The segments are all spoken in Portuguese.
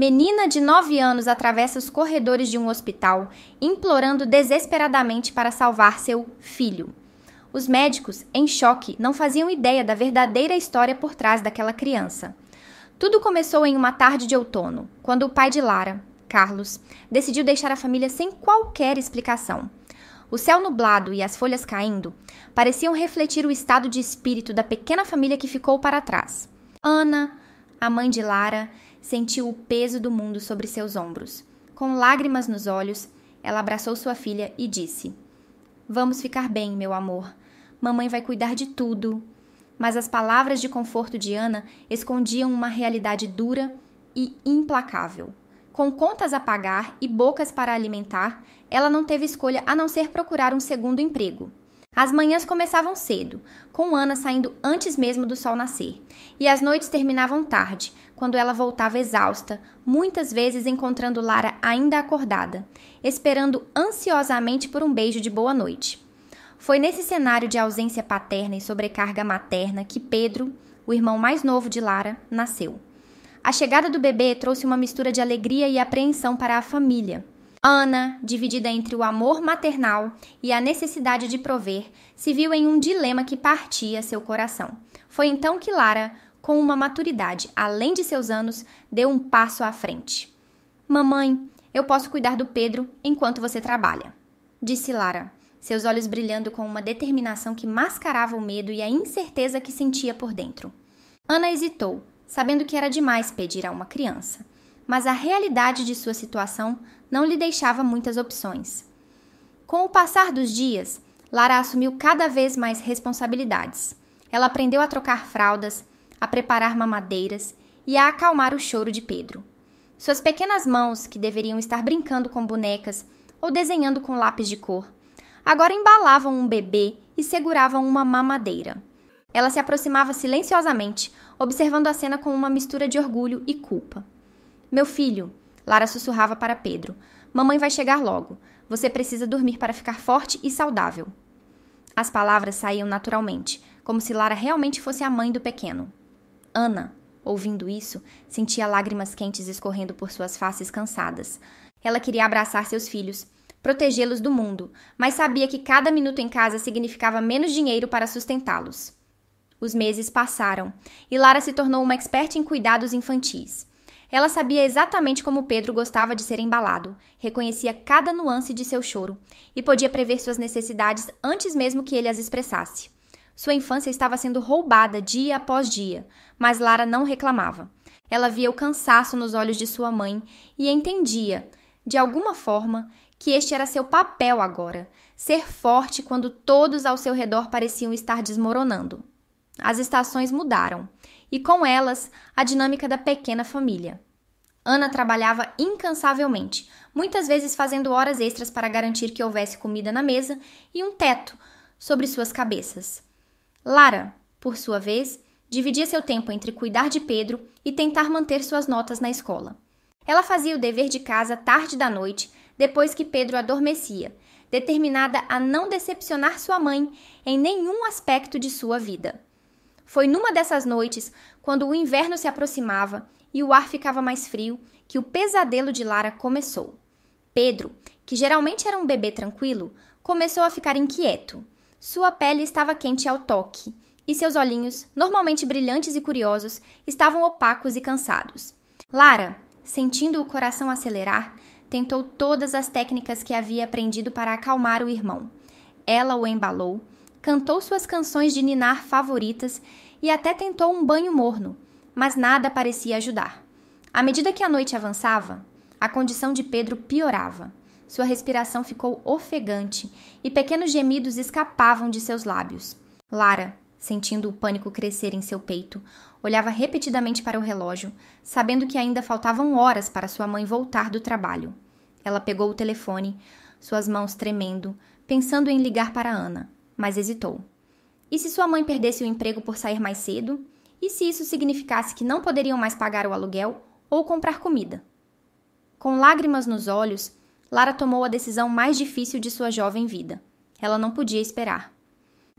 Menina de 9 anos atravessa os corredores de um hospital, implorando desesperadamente para salvar seu filho. Os médicos, em choque, não faziam ideia da verdadeira história por trás daquela criança. Tudo começou em uma tarde de outono, quando o pai de Lara, Carlos, decidiu deixar a família sem qualquer explicação. O céu nublado e as folhas caindo pareciam refletir o estado de espírito da pequena família que ficou para trás. Ana, a mãe de Lara, sentiu o peso do mundo sobre seus ombros. Com lágrimas nos olhos, ela abraçou sua filha e disse: Vamos ficar bem, meu amor. Mamãe vai cuidar de tudo. Mas as palavras de conforto de Ana escondiam uma realidade dura e implacável. Com contas a pagar e bocas para alimentar, ela não teve escolha a não ser procurar um segundo emprego. As manhãs começavam cedo, com Ana saindo antes mesmo do sol nascer, e as noites terminavam tarde, quando ela voltava exausta, muitas vezes encontrando Lara ainda acordada, esperando ansiosamente por um beijo de boa noite. Foi nesse cenário de ausência paterna e sobrecarga materna que Pedro, o irmão mais novo de Lara, nasceu. A chegada do bebê trouxe uma mistura de alegria e apreensão para a família. Ana, dividida entre o amor maternal e a necessidade de prover, se viu em um dilema que partia seu coração. Foi então que Lara, com uma maturidade além de seus anos, deu um passo à frente. Mamãe, eu posso cuidar do Pedro enquanto você trabalha, disse Lara, seus olhos brilhando com uma determinação que mascarava o medo e a incerteza que sentia por dentro. Ana hesitou, sabendo que era demais pedir a uma criança mas a realidade de sua situação não lhe deixava muitas opções. Com o passar dos dias, Lara assumiu cada vez mais responsabilidades. Ela aprendeu a trocar fraldas, a preparar mamadeiras e a acalmar o choro de Pedro. Suas pequenas mãos, que deveriam estar brincando com bonecas ou desenhando com lápis de cor, agora embalavam um bebê e seguravam uma mamadeira. Ela se aproximava silenciosamente, observando a cena com uma mistura de orgulho e culpa. Meu filho, Lara sussurrava para Pedro, mamãe vai chegar logo. Você precisa dormir para ficar forte e saudável. As palavras saíam naturalmente, como se Lara realmente fosse a mãe do pequeno. Ana, ouvindo isso, sentia lágrimas quentes escorrendo por suas faces cansadas. Ela queria abraçar seus filhos, protegê-los do mundo, mas sabia que cada minuto em casa significava menos dinheiro para sustentá-los. Os meses passaram e Lara se tornou uma experta em cuidados infantis. Ela sabia exatamente como Pedro gostava de ser embalado, reconhecia cada nuance de seu choro e podia prever suas necessidades antes mesmo que ele as expressasse. Sua infância estava sendo roubada dia após dia, mas Lara não reclamava. Ela via o cansaço nos olhos de sua mãe e entendia, de alguma forma, que este era seu papel agora, ser forte quando todos ao seu redor pareciam estar desmoronando as estações mudaram e com elas a dinâmica da pequena família. Ana trabalhava incansavelmente, muitas vezes fazendo horas extras para garantir que houvesse comida na mesa e um teto sobre suas cabeças. Lara, por sua vez, dividia seu tempo entre cuidar de Pedro e tentar manter suas notas na escola. Ela fazia o dever de casa tarde da noite, depois que Pedro adormecia, determinada a não decepcionar sua mãe em nenhum aspecto de sua vida. Foi numa dessas noites, quando o inverno se aproximava e o ar ficava mais frio, que o pesadelo de Lara começou. Pedro, que geralmente era um bebê tranquilo, começou a ficar inquieto. Sua pele estava quente ao toque e seus olhinhos, normalmente brilhantes e curiosos, estavam opacos e cansados. Lara, sentindo o coração acelerar, tentou todas as técnicas que havia aprendido para acalmar o irmão. Ela o embalou, cantou suas canções de ninar favoritas e até tentou um banho morno, mas nada parecia ajudar. À medida que a noite avançava, a condição de Pedro piorava. Sua respiração ficou ofegante e pequenos gemidos escapavam de seus lábios. Lara, sentindo o pânico crescer em seu peito, olhava repetidamente para o relógio, sabendo que ainda faltavam horas para sua mãe voltar do trabalho. Ela pegou o telefone, suas mãos tremendo, pensando em ligar para Ana mas hesitou. E se sua mãe perdesse o emprego por sair mais cedo? E se isso significasse que não poderiam mais pagar o aluguel ou comprar comida? Com lágrimas nos olhos, Lara tomou a decisão mais difícil de sua jovem vida. Ela não podia esperar.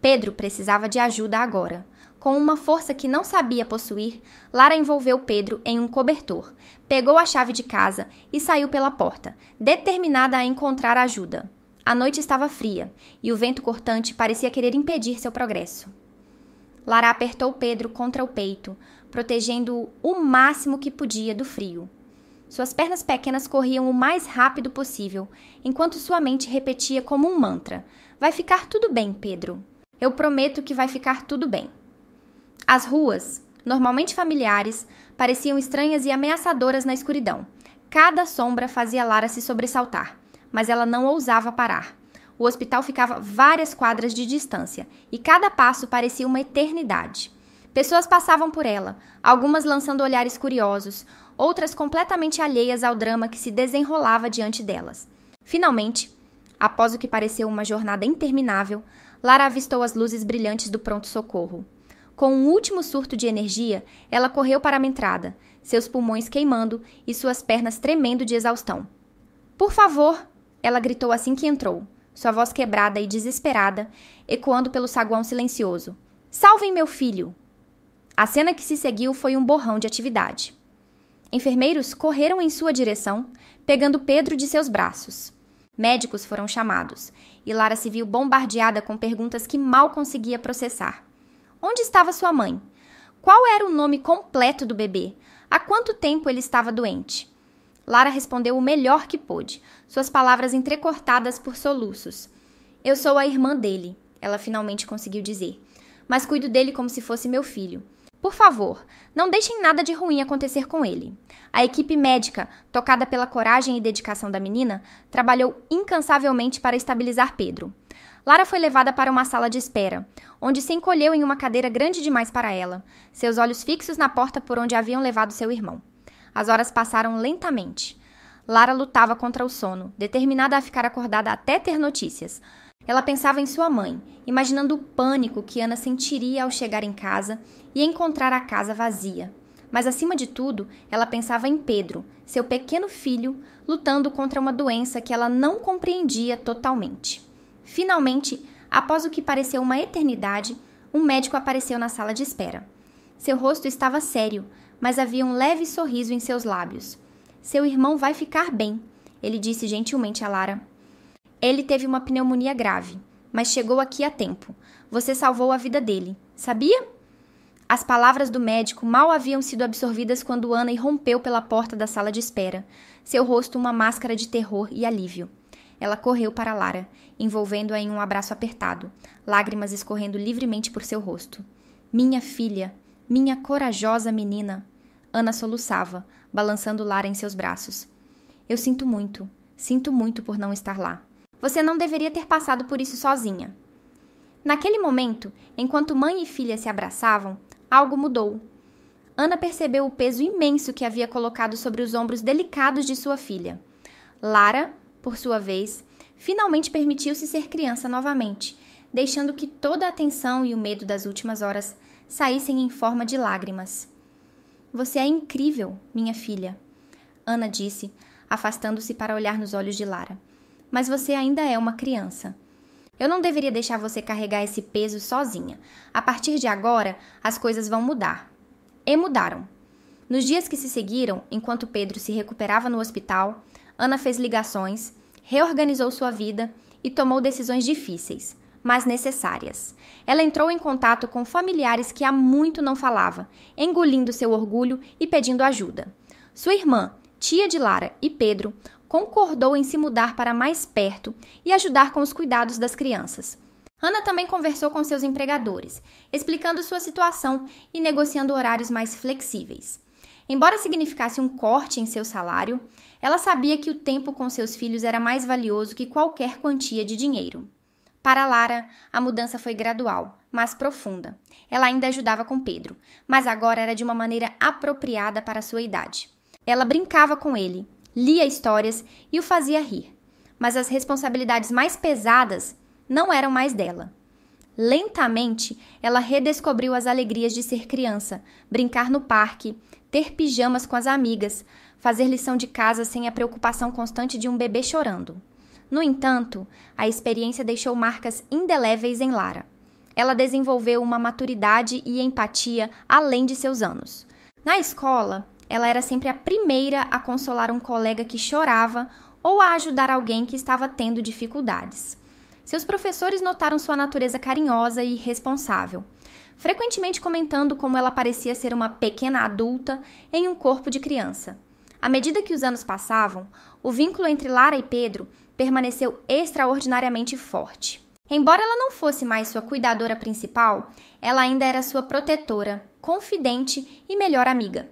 Pedro precisava de ajuda agora. Com uma força que não sabia possuir, Lara envolveu Pedro em um cobertor, pegou a chave de casa e saiu pela porta, determinada a encontrar ajuda. A noite estava fria e o vento cortante parecia querer impedir seu progresso. Lara apertou Pedro contra o peito, protegendo-o o máximo que podia do frio. Suas pernas pequenas corriam o mais rápido possível, enquanto sua mente repetia como um mantra: Vai ficar tudo bem, Pedro. Eu prometo que vai ficar tudo bem. As ruas, normalmente familiares, pareciam estranhas e ameaçadoras na escuridão. Cada sombra fazia Lara se sobressaltar mas ela não ousava parar. O hospital ficava várias quadras de distância e cada passo parecia uma eternidade. Pessoas passavam por ela, algumas lançando olhares curiosos, outras completamente alheias ao drama que se desenrolava diante delas. Finalmente, após o que pareceu uma jornada interminável, Lara avistou as luzes brilhantes do pronto-socorro. Com um último surto de energia, ela correu para a entrada, seus pulmões queimando e suas pernas tremendo de exaustão. Por favor, ela gritou assim que entrou, sua voz quebrada e desesperada, ecoando pelo saguão silencioso. Salvem meu filho! A cena que se seguiu foi um borrão de atividade. Enfermeiros correram em sua direção, pegando Pedro de seus braços. Médicos foram chamados, e Lara se viu bombardeada com perguntas que mal conseguia processar. Onde estava sua mãe? Qual era o nome completo do bebê? Há quanto tempo ele estava doente? Lara respondeu o melhor que pôde, suas palavras entrecortadas por soluços. Eu sou a irmã dele, ela finalmente conseguiu dizer, mas cuido dele como se fosse meu filho. Por favor, não deixem nada de ruim acontecer com ele. A equipe médica, tocada pela coragem e dedicação da menina, trabalhou incansavelmente para estabilizar Pedro. Lara foi levada para uma sala de espera, onde se encolheu em uma cadeira grande demais para ela, seus olhos fixos na porta por onde haviam levado seu irmão. As horas passaram lentamente. Lara lutava contra o sono, determinada a ficar acordada até ter notícias. Ela pensava em sua mãe, imaginando o pânico que Ana sentiria ao chegar em casa e encontrar a casa vazia. Mas acima de tudo, ela pensava em Pedro, seu pequeno filho, lutando contra uma doença que ela não compreendia totalmente. Finalmente, após o que pareceu uma eternidade, um médico apareceu na sala de espera. Seu rosto estava sério, mas havia um leve sorriso em seus lábios. Seu irmão vai ficar bem, ele disse gentilmente a Lara. Ele teve uma pneumonia grave, mas chegou aqui a tempo. Você salvou a vida dele, sabia? As palavras do médico mal haviam sido absorvidas quando Ana irrompeu pela porta da sala de espera, seu rosto uma máscara de terror e alívio. Ela correu para Lara, envolvendo-a em um abraço apertado, lágrimas escorrendo livremente por seu rosto. Minha filha, minha corajosa menina! Ana soluçava, balançando Lara em seus braços. Eu sinto muito, sinto muito por não estar lá. Você não deveria ter passado por isso sozinha. Naquele momento, enquanto mãe e filha se abraçavam, algo mudou. Ana percebeu o peso imenso que havia colocado sobre os ombros delicados de sua filha. Lara, por sua vez, finalmente permitiu-se ser criança novamente, deixando que toda a tensão e o medo das últimas horas saíssem em forma de lágrimas. Você é incrível, minha filha, Ana disse, afastando-se para olhar nos olhos de Lara. Mas você ainda é uma criança. Eu não deveria deixar você carregar esse peso sozinha. A partir de agora, as coisas vão mudar. E mudaram. Nos dias que se seguiram, enquanto Pedro se recuperava no hospital, Ana fez ligações, reorganizou sua vida e tomou decisões difíceis mas necessárias. Ela entrou em contato com familiares que há muito não falava, engolindo seu orgulho e pedindo ajuda. Sua irmã, tia de Lara e Pedro, concordou em se mudar para mais perto e ajudar com os cuidados das crianças. Ana também conversou com seus empregadores, explicando sua situação e negociando horários mais flexíveis. Embora significasse um corte em seu salário, ela sabia que o tempo com seus filhos era mais valioso que qualquer quantia de dinheiro. Para Lara, a mudança foi gradual, mas profunda. Ela ainda ajudava com Pedro, mas agora era de uma maneira apropriada para sua idade. Ela brincava com ele, lia histórias e o fazia rir. Mas as responsabilidades mais pesadas não eram mais dela. Lentamente, ela redescobriu as alegrias de ser criança, brincar no parque, ter pijamas com as amigas, fazer lição de casa sem a preocupação constante de um bebê chorando. No entanto, a experiência deixou marcas indeléveis em Lara. Ela desenvolveu uma maturidade e empatia além de seus anos. Na escola, ela era sempre a primeira a consolar um colega que chorava ou a ajudar alguém que estava tendo dificuldades. Seus professores notaram sua natureza carinhosa e responsável, frequentemente comentando como ela parecia ser uma pequena adulta em um corpo de criança. À medida que os anos passavam, o vínculo entre Lara e Pedro permaneceu extraordinariamente forte. Embora ela não fosse mais sua cuidadora principal, ela ainda era sua protetora, confidente e melhor amiga.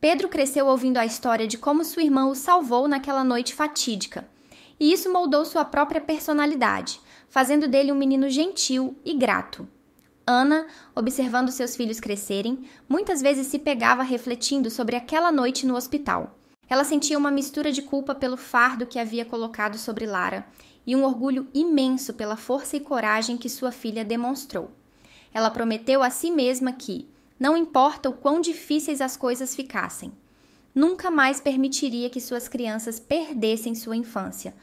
Pedro cresceu ouvindo a história de como sua irmã o salvou naquela noite fatídica, e isso moldou sua própria personalidade, fazendo dele um menino gentil e grato. Ana, observando seus filhos crescerem, muitas vezes se pegava refletindo sobre aquela noite no hospital. Ela sentia uma mistura de culpa pelo fardo que havia colocado sobre Lara e um orgulho imenso pela força e coragem que sua filha demonstrou. Ela prometeu a si mesma que, não importa o quão difíceis as coisas ficassem, nunca mais permitiria que suas crianças perdessem sua infância.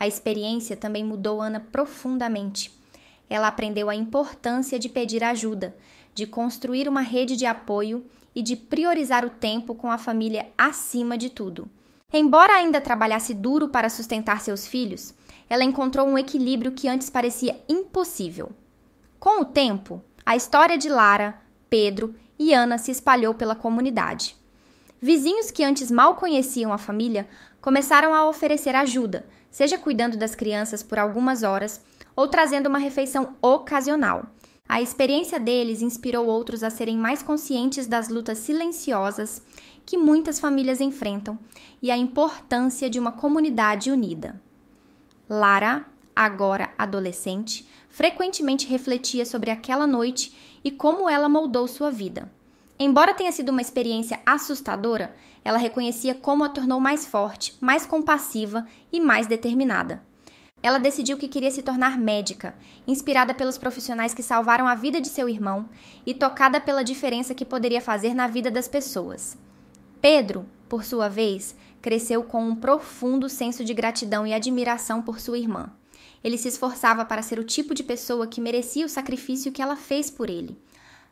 A experiência também mudou Ana profundamente. Ela aprendeu a importância de pedir ajuda, de construir uma rede de apoio e de priorizar o tempo com a família acima de tudo. Embora ainda trabalhasse duro para sustentar seus filhos, ela encontrou um equilíbrio que antes parecia impossível. Com o tempo, a história de Lara, Pedro e Ana se espalhou pela comunidade. Vizinhos que antes mal conheciam a família começaram a oferecer ajuda, seja cuidando das crianças por algumas horas ou trazendo uma refeição ocasional, a experiência deles inspirou outros a serem mais conscientes das lutas silenciosas que muitas famílias enfrentam e a importância de uma comunidade unida. Lara, agora adolescente, frequentemente refletia sobre aquela noite e como ela moldou sua vida. Embora tenha sido uma experiência assustadora, ela reconhecia como a tornou mais forte, mais compassiva e mais determinada. Ela decidiu que queria se tornar médica, inspirada pelos profissionais que salvaram a vida de seu irmão e tocada pela diferença que poderia fazer na vida das pessoas. Pedro, por sua vez, cresceu com um profundo senso de gratidão e admiração por sua irmã. Ele se esforçava para ser o tipo de pessoa que merecia o sacrifício que ela fez por ele.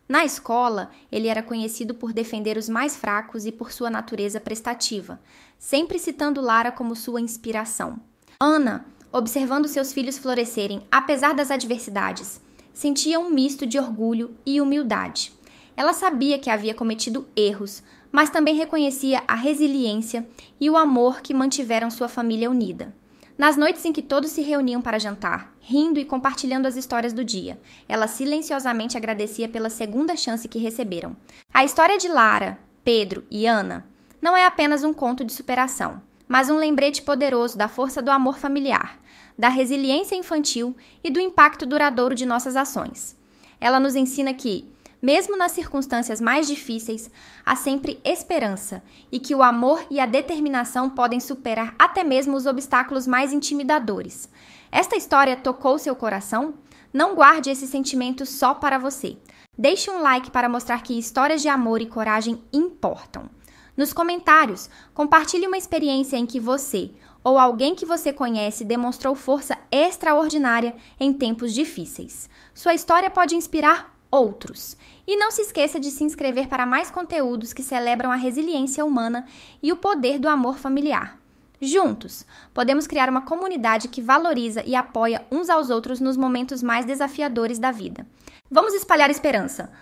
Na escola, ele era conhecido por defender os mais fracos e por sua natureza prestativa, sempre citando Lara como sua inspiração. Ana observando seus filhos florescerem apesar das adversidades, sentia um misto de orgulho e humildade. Ela sabia que havia cometido erros, mas também reconhecia a resiliência e o amor que mantiveram sua família unida. Nas noites em que todos se reuniam para jantar, rindo e compartilhando as histórias do dia, ela silenciosamente agradecia pela segunda chance que receberam. A história de Lara, Pedro e Ana não é apenas um conto de superação mas um lembrete poderoso da força do amor familiar, da resiliência infantil e do impacto duradouro de nossas ações. Ela nos ensina que, mesmo nas circunstâncias mais difíceis, há sempre esperança e que o amor e a determinação podem superar até mesmo os obstáculos mais intimidadores. Esta história tocou seu coração? Não guarde esse sentimento só para você. Deixe um like para mostrar que histórias de amor e coragem importam. Nos comentários, compartilhe uma experiência em que você ou alguém que você conhece demonstrou força extraordinária em tempos difíceis. Sua história pode inspirar outros. E não se esqueça de se inscrever para mais conteúdos que celebram a resiliência humana e o poder do amor familiar. Juntos, podemos criar uma comunidade que valoriza e apoia uns aos outros nos momentos mais desafiadores da vida. Vamos espalhar esperança!